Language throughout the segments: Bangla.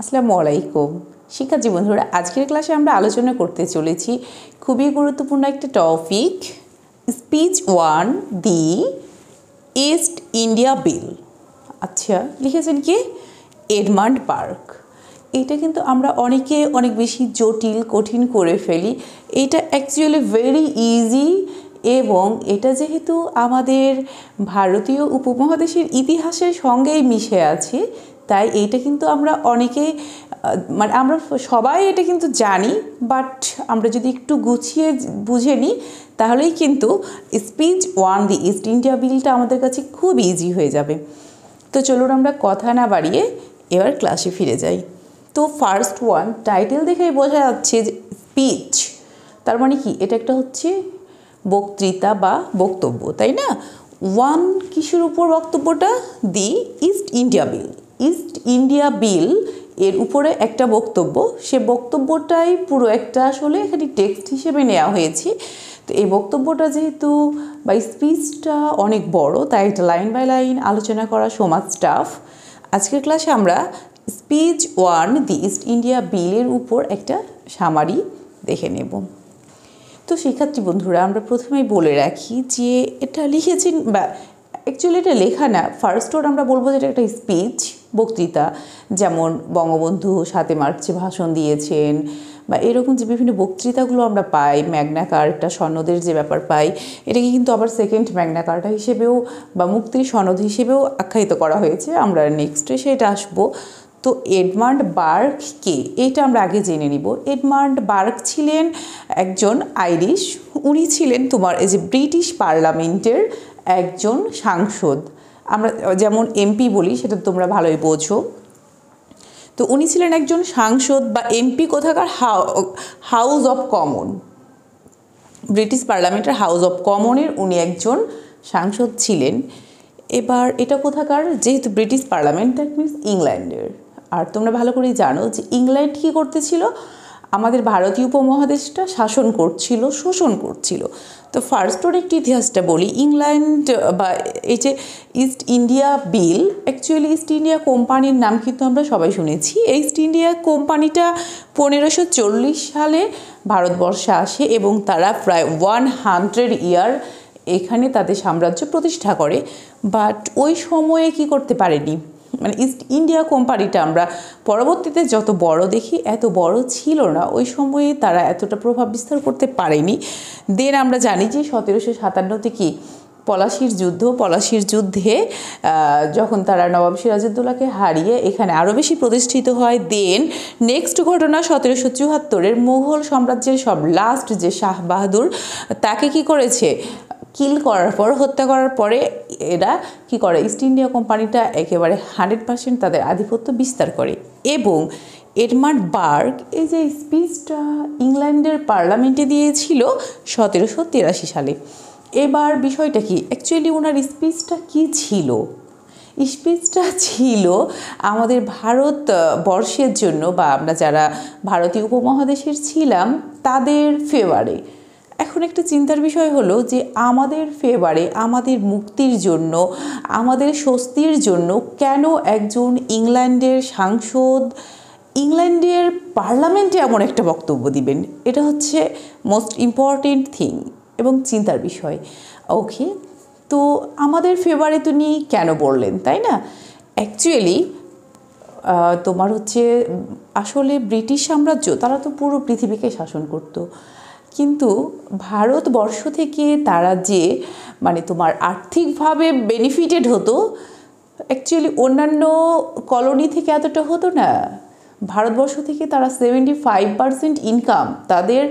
আসসালামু আলাইকুম জীবন বন্ধুরা আজকের ক্লাসে আমরা আলোচনা করতে চলেছি খুবই গুরুত্বপূর্ণ একটা topic speech on the East India bill আচ্ছা লিখেছেন কি এডমান্ড পার্ক এটা কিন্তু আমরা অনেকে অনেক বেশি জটিল কঠিন করে ফেলি এটা অ্যাকচুয়ালি ভেরি ইজি এবং এটা যেহেতু আমাদের ভারতীয় উপমহাদেশের ইতিহাসের সঙ্গেই মিশে আছে তাই এইটা কিন্তু আমরা অনেকে মানে আমরা সবাই এটা কিন্তু জানি বাট আমরা যদি একটু গুছিয়ে বুঝে নিই তাহলেই কিন্তু speech on the East India বিলটা আমাদের কাছে খুব ইজি হয়ে যাবে তো চলুন আমরা কথা না বাড়িয়ে এবার ক্লাসে ফিরে যাই তো ফার্স্ট ওয়ান টাইটেল দেখেই বোঝা যাচ্ছে যে স্পিচ তার মানে কি এটা একটা হচ্ছে বক্তৃতা বা বক্তব্য তাই না ওয়ান কিসের উপর বক্তব্যটা the East India bill East India bill এর উপরে একটা বক্তব্য সে বক্তব্যটাই পুরো একটা আসলে এখানে টেক্সট হিসেবে নেওয়া হয়েছে তো এই বক্তব্যটা যেহেতু বা স্পিচটা অনেক বড় তাই এটা লাইন বাই লাইন আলোচনা করা সমাজ স্টাফ আজকের ক্লাসে আমরা speech on the East India বিলের উপর একটা সামারি দেখে নেব তো শিক্ষার্থী বন্ধুরা আমরা প্রথমেই বলে রাখি যে এটা লিখেছেন বা অ্যাকচুয়ালি এটা লেখা না ফার্স্ট ওর আমরা বলবো যে এটা একটা স্পিচ বক্তৃতা যেমন বঙ্গবন্ধু সাতে মার্চে ভাষণ দিয়েছেন বা এরকম যে বিভিন্ন বক্তৃতাগুলো আমরা পাই ম্যাগনা কার্টা সনদের যে ব্যাপার পাই এটাকে কিন্তু আবার সেকেন্ড ম্যাগনা কার্ডটা হিসেবেও বা মুক্তির সনদ হিসেবেও আখ্যায়িত করা হয়েছে আমরা নেক্সটে সেটা আসবো তো এডমান্ড বার্ক কে এটা আমরা আগে জেনে নিব এডমান্ড বার্ক ছিলেন একজন আইরিশ উনি ছিলেন তোমার এই যে ব্রিটিশ পার্লামেন্টের একজন সাংসদ আমরা যেমন এমপি বলি সেটা তোমরা ভালোই বোঝো তো উনি ছিলেন একজন সাংসদ বা এমপি কোথাকার হাউস অফ কমন ব্রিটিশ পার্লামেন্টের হাউস অফ কমনের উনি একজন সাংসদ ছিলেন এবার এটা কোথাকার যেহেতু ব্রিটিশ পার্লামেন্ট দ্যাট মিনস ইংল্যান্ডের আর তোমরা ভালো করেই জানো যে ইংল্যান্ড কী করতেছিল আমাদের ভারতীয় উপমহাদেশটা শাসন করছিল শোষণ করছিল তো ফার্স্ট ওর একটি ইতিহাসটা বলি ইংল্যান্ড বা এই যে East India bill actually East India কোম্পানির নাম কিন্তু আমরা সবাই শুনেছি এই ইস্ট ইন্ডিয়া কোম্পানিটা পনেরোশো চল্লিশ সালে ভারতবর্ষে আসে এবং তারা প্রায় ওয়ান হান্ড্রেড ইয়ার এখানে তাদের সাম্রাজ্য প্রতিষ্ঠা করে বাট ওই সময়ে কি করতে পারেনি মানে ইস্ট ইন্ডিয়া কোম্পানিটা আমরা পরবর্তীতে যত বড় দেখি এত বড় ছিল না ওই সময়ে তারা এতটা প্রভাব বিস্তার করতে পারেনি দেন আমরা জানি যে সতেরোশো সাতান্ন থেকে পলাশির যুদ্ধ পলাশির যুদ্ধে যখন তারা নবাব সিরাজউদ্দৌলাকে হারিয়ে এখানে আরও বেশি প্রতিষ্ঠিত হয় দেন নেক্সট ঘটনা সতেরোশো চুয়াত্তরের মুঘল সাম্রাজ্যের সব লাস্ট যে শাহ বাহাদুর তাকে কি করেছে কিল করার পর হত্যা করার পরে এরা কি করে ইস্ট ইন্ডিয়া কোম্পানিটা একেবারে হান্ড্রেড পার্সেন্ট তাদের আধিপত্য বিস্তার করে এবং এডমার্ড বার্গ এই যে স্পিচটা ইংল্যান্ডের পার্লামেন্টে দিয়েছিল সতেরোশো তিরাশি সালে এবার বিষয়টা কি অ্যাকচুয়ালি ওনার স্পিচটা কি ছিল স্পিচটা ছিল আমাদের ভারত বর্ষের জন্য বা আমরা যারা ভারতীয় উপমহাদেশের ছিলাম তাদের ফেভারে এখন একটা চিন্তার বিষয় হলো যে আমাদের ফেভারে আমাদের মুক্তির জন্য আমাদের স্বস্তির জন্য কেন একজন ইংল্যান্ডের সাংসদ ইংল্যান্ডের পার্লামেন্টে এমন একটা বক্তব্য দিবেন এটা হচ্ছে মোস্ট ইম্পর্টেন্ট থিং এবং চিন্তার বিষয় ওকে তো আমাদের ফেভারে তিনি কেন বললেন তাই না অ্যাকচুয়ালি তোমার হচ্ছে আসলে ব্রিটিশ সাম্রাজ্য তারা তো পুরো পৃথিবীকে শাসন করতো কিন্তু ভারতবর্ষ থেকে তারা যে মানে তোমার আর্থিকভাবে বেনিফিটেড হতো অ্যাকচুয়ালি অন্যান্য কলোনি থেকে এতটা হতো না ভারতবর্ষ থেকে তারা সেভেন্টি ফাইভ পার্সেন্ট ইনকাম তাদের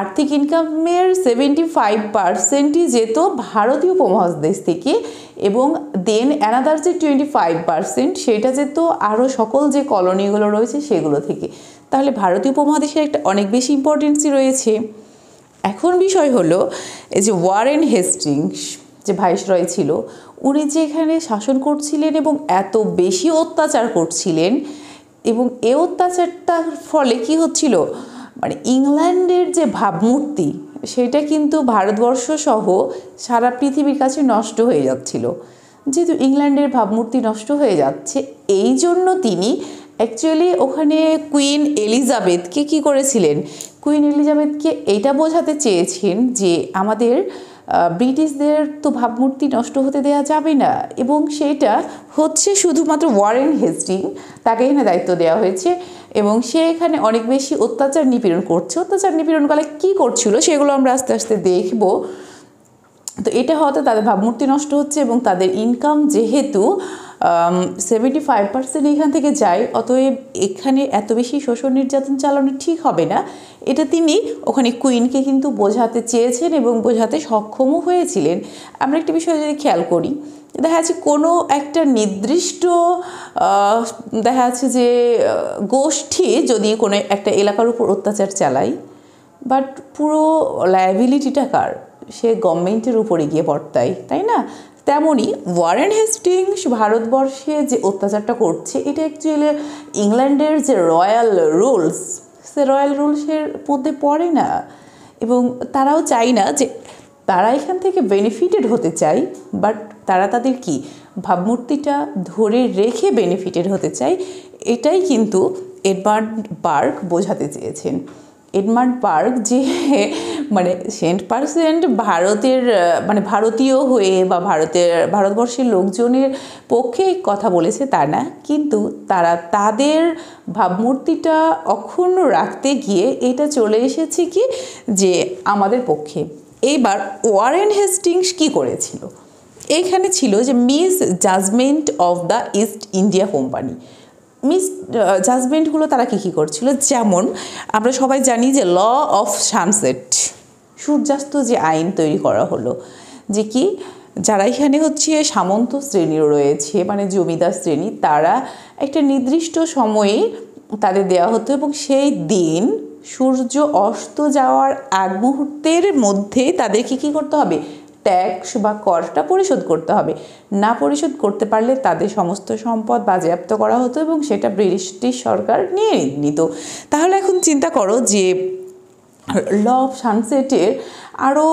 আর্থিক ইনকামের সেভেন্টি ফাইভ পার্সেন্টই যেত ভারতীয় উপমহাদেশ থেকে এবং দেন অ্যানাদার যে টোয়েন্টি ফাইভ পার্সেন্ট সেটা যেত আরও সকল যে কলোনিগুলো রয়েছে সেগুলো থেকে তাহলে ভারতীয় উপমহাদেশের একটা অনেক বেশি ইম্পর্টেন্সি রয়েছে এখন বিষয় হলো এই যে ওয়ারেন হেস্টিংস যে ভাইসরয় ছিল উনি যে এখানে শাসন করছিলেন এবং এত বেশি অত্যাচার করছিলেন এবং এ অত্যাচারটার ফলে কি হচ্ছিল মানে ইংল্যান্ডের যে ভাবমূর্তি সেটা কিন্তু ভারতবর্ষ সহ সারা পৃথিবীর কাছে নষ্ট হয়ে যাচ্ছিল যেহেতু ইংল্যান্ডের ভাবমূর্তি নষ্ট হয়ে যাচ্ছে এই জন্য তিনি অ্যাকচুয়ালি ওখানে কুইন এলিজাবেথকে কি করেছিলেন কুইন এলিজাবেথকে এটা বোঝাতে চেয়েছেন যে আমাদের ব্রিটিশদের তো ভাবমূর্তি নষ্ট হতে দেওয়া যাবে না এবং সেটা হচ্ছে শুধুমাত্র ওয়ারেন হেস্টিং তাকে এখানে দায়িত্ব দেওয়া হয়েছে এবং সে এখানে অনেক বেশি অত্যাচার নিপীড়ন করছে অত্যাচার নিপীড়ন কালে কী করছিল সেগুলো আমরা আস্তে আস্তে দেখব তো এটা হতে তাদের ভাবমূর্তি নষ্ট হচ্ছে এবং তাদের ইনকাম যেহেতু সেভেন্টি ফাইভ পার্সেন্ট এখান থেকে যায় অতএব এখানে এত বেশি শোষণ নির্যাতন চালানো ঠিক হবে না এটা তিনি ওখানে কুইনকে কিন্তু বোঝাতে চেয়েছেন এবং বোঝাতে সক্ষমও হয়েছিলেন আমরা একটি বিষয় যদি খেয়াল করি দেখা যাচ্ছে কোনো একটা নির্দিষ্ট দেখা যাচ্ছে যে গোষ্ঠী যদি কোনো একটা এলাকার উপর অত্যাচার চালায় বাট পুরো লায়াবিলিটিটা কার সে গভর্নমেন্টের উপরে গিয়ে বর্তায় তাই না তেমনি ওয়ারেন হেস্টিংস ভারতবর্ষে যে অত্যাচারটা করছে এটা অ্যাকচুয়ালি ইংল্যান্ডের যে রয়্যাল রুলস সে রয়্যাল রুলসের মধ্যে পড়ে না এবং তারাও চায় না যে তারা এখান থেকে বেনিফিটেড হতে চায় বাট তারা তাদের কি ভাবমূর্তিটা ধরে রেখে বেনিফিটেড হতে চায় এটাই কিন্তু এডমার্ড বার্ক বোঝাতে চেয়েছেন এডমার্ড পার্ক যে মানে সেন্ট পার্সেন্ট ভারতের মানে ভারতীয় হয়ে বা ভারতের ভারতবর্ষের লোকজনের পক্ষে কথা বলেছে তা না কিন্তু তারা তাদের ভাবমূর্তিটা অক্ষুণ্ণ রাখতে গিয়ে এটা চলে এসেছে কি যে আমাদের পক্ষে এইবার ওয়ারেন হেস্টিংস কী করেছিল এখানে ছিল যে misjudgement of the East India company মিস জাজমেন্টগুলো তারা কী কী করছিল যেমন আমরা সবাই জানি যে ল অফ সানসেট সূর্যাস্ত যে আইন তৈরি করা হলো যে কি যারা এখানে হচ্ছে সামন্ত শ্রেণীর রয়েছে মানে জমিদার শ্রেণী তারা একটা নির্দিষ্ট সময়ে তাদের দেওয়া হতো এবং সেই দিন সূর্য অস্ত যাওয়ার আগ মুহূর্তের মধ্যে তাদেরকে কী করতে হবে ট্যাক্স বা করটা পরিশোধ করতে হবে না পরিশোধ করতে পারলে তাদের সমস্ত সম্পদ বাজেয়াপ্ত করা হতো এবং সেটা ব্রিটিশ সরকার নিয়ে নিত তাহলে এখন চিন্তা করো যে লভ সানসেটের আরও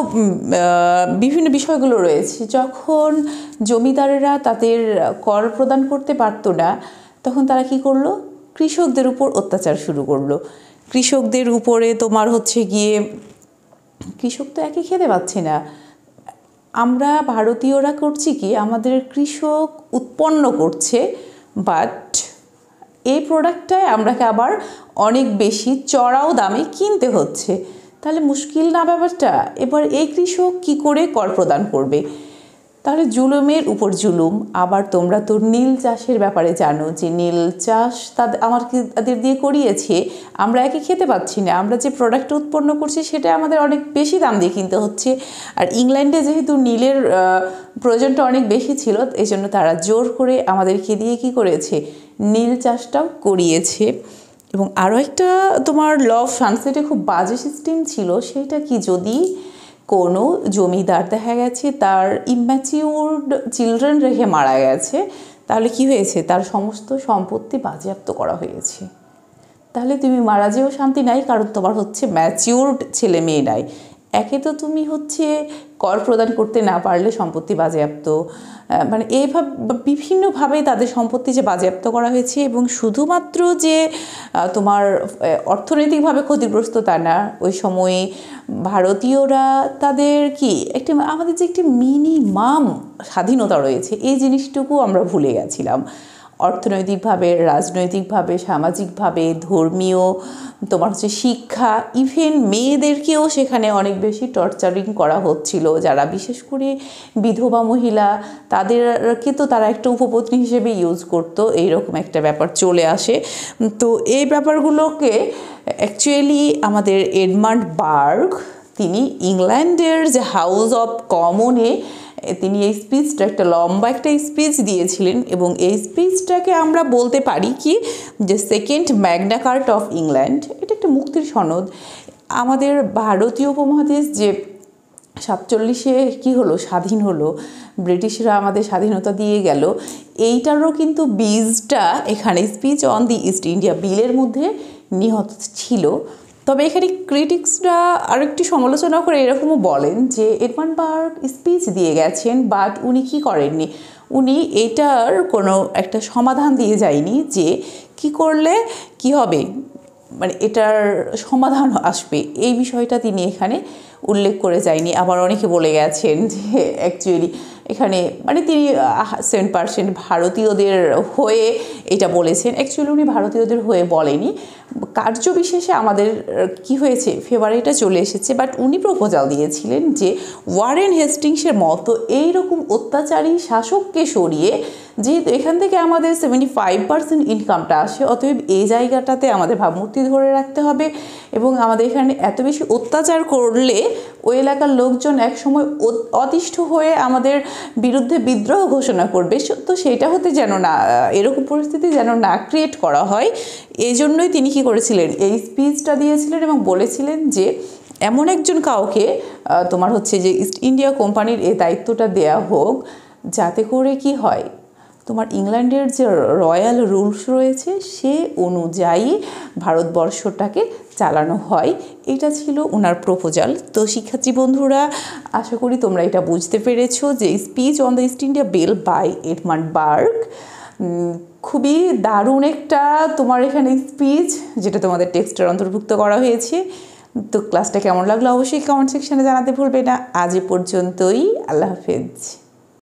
বিভিন্ন বিষয়গুলো রয়েছে যখন জমিদারেরা তাদের কর প্রদান করতে পারতো না তখন তারা কি করলো কৃষকদের উপর অত্যাচার শুরু করলো কৃষকদের উপরে তোমার হচ্ছে গিয়ে কৃষক তো একই খেতে পাচ্ছে না আমরা ভারতীয়রা করছি কি আমাদের কৃষক উৎপন্ন করছে বাট এই প্রোডাক্টটায় আমরাকে আবার অনেক বেশি চড়াও দামে কিনতে হচ্ছে তাহলে মুশকিল না ব্যাপারটা এবার এই কৃষক কি করে কর প্রদান করবে তাহলে জুলুমের উপর জুলুম আবার তোমরা তো নীল চাষের ব্যাপারে জানো যে নীল চাষ তাদের আমার তাদের দিয়ে করিয়েছে আমরা একে খেতে পাচ্ছি না আমরা যে প্রোডাক্ট উৎপন্ন করছি সেটা আমাদের অনেক বেশি দাম দিয়ে কিনতে হচ্ছে আর ইংল্যান্ডে যেহেতু নীলের প্রয়োজনটা অনেক বেশি ছিল এই জন্য তারা জোর করে আমাদেরকে দিয়ে কি করেছে নীল চাষটাও করিয়েছে এবং আরও একটা তোমার লভ সানসেটে খুব বাজে সিস্টেম ছিল সেইটা কি যদি কোনো জমিদার দেখা গেছে তার ইম্যাচিউর্ড চিলড্রেন রেখে মারা গেছে তাহলে কি হয়েছে তার সমস্ত সম্পত্তি বাজেয়াপ্ত করা হয়েছে তাহলে তুমি মারা যেও শান্তি নাই কারণ তোমার হচ্ছে ম্যাচিউরড ছেলে মেয়ে নাই একে তো তুমি হচ্ছে কর প্রদান করতে না পারলে সম্পত্তি বাজেয়াপ্ত মানে এইভাবে বিভিন্নভাবে তাদের সম্পত্তি যে বাজেয়াপ্ত করা হয়েছে এবং শুধুমাত্র যে তোমার অর্থনৈতিকভাবে ক্ষতিগ্রস্ত তা না ওই সময়ে ভারতীয়রা তাদের কি একটি আমাদের যে একটি মিনিমাম স্বাধীনতা রয়েছে এই জিনিসটুকু আমরা ভুলে গেছিলাম অর্থনৈতিকভাবে রাজনৈতিকভাবে সামাজিকভাবে ধর্মীয় তোমার হচ্ছে শিক্ষা ইভেন মেয়েদেরকেও সেখানে অনেক বেশি টর্চারিং করা হচ্ছিল যারা বিশেষ করে বিধবা মহিলা তাদেরকে তো তারা একটা উপপত্নী হিসেবে ইউজ করতো এইরকম একটা ব্যাপার চলে আসে তো এই ব্যাপারগুলোকে অ্যাকচুয়ালি আমাদের এডমান্ড বার্গ তিনি ইংল্যান্ডের যে হাউস অফ কমনে তিনি এই স্পিচটা একটা লম্বা একটা স্পিচ দিয়েছিলেন এবং এই স্পিচটাকে আমরা বলতে পারি কি যে second Magna Carta of England এটা একটা মুক্তির সনদ আমাদের ভারতীয় উপমহাদেশ যে সাতচল্লিশে কি হলো স্বাধীন হলো ব্রিটিশরা আমাদের স্বাধীনতা দিয়ে গেল এইটারও কিন্তু বীজটা এখানে speech on the East India বিলের মধ্যে নিহত ছিল তবে এখানে ক্রিটিক্সরা আরেকটি সমালোচনা করে এরকমও বলেন যে পার্ক স্পিচ দিয়ে গেছেন বাট উনি কি করেননি উনি এটার কোনো একটা সমাধান দিয়ে যায়নি যে কি করলে কি হবে মানে এটার সমাধান আসবে এই বিষয়টা তিনি এখানে উল্লেখ করে যায়নি আবার অনেকে বলে গেছেন যে অ্যাকচুয়ালি এখানে মানে তিনি সেভেন পার্সেন্ট ভারতীয়দের হয়ে এটা বলেছেন অ্যাকচুয়ালি উনি ভারতীয়দের হয়ে বলেনি কার্য বিশেষে আমাদের কি হয়েছে ফেব্রুয়ারিটা চলে এসেছে বাট উনি প্রপোজাল দিয়েছিলেন যে ওয়ারেন হেস্টিংসের মতো এই রকম অত্যাচারী শাসককে সরিয়ে যেহেতু এখান থেকে আমাদের সেভেন্টি ফাইভ পার্সেন্ট ইনকামটা আসে অতএব এই জায়গাটাতে আমাদের ভাবমূর্তি ধরে রাখতে হবে এবং আমাদের এখানে এত বেশি অত্যাচার করলে ওই এলাকার লোকজন একসময় অতিষ্ঠ হয়ে আমাদের বিরুদ্ধে বিদ্রোহ ঘোষণা করবে তো সেটা হতে যেন না এরকম পরিস্থিতি যেন না ক্রিয়েট করা হয় এই জন্যই তিনি কি করেছিলেন এই স্পিচটা দিয়েছিলেন এবং বলেছিলেন যে এমন একজন কাউকে তোমার হচ্ছে যে ইস্ট ইন্ডিয়া কোম্পানির এই দায়িত্বটা দেয়া হোক যাতে করে কি হয় তোমার ইংল্যান্ডের যে রয়্যাল রুলস রয়েছে সে অনুযায়ী ভারতবর্ষটাকে চালানো হয় এটা ছিল ওনার প্রপোজাল তো শিক্ষার্থী বন্ধুরা আশা করি তোমরা এটা বুঝতে পেরেছো যে speech on the East India bill by Edmund Burke খুবই দারুণ একটা তোমার এখানে স্পিচ যেটা তোমাদের টেক্সটের অন্তর্ভুক্ত করা হয়েছে তো ক্লাসটা কেমন লাগলো অবশ্যই কমেন্ট সেকশানে জানাতে ভুলবে না আজ এ পর্যন্তই আল্লাহ হাফেজ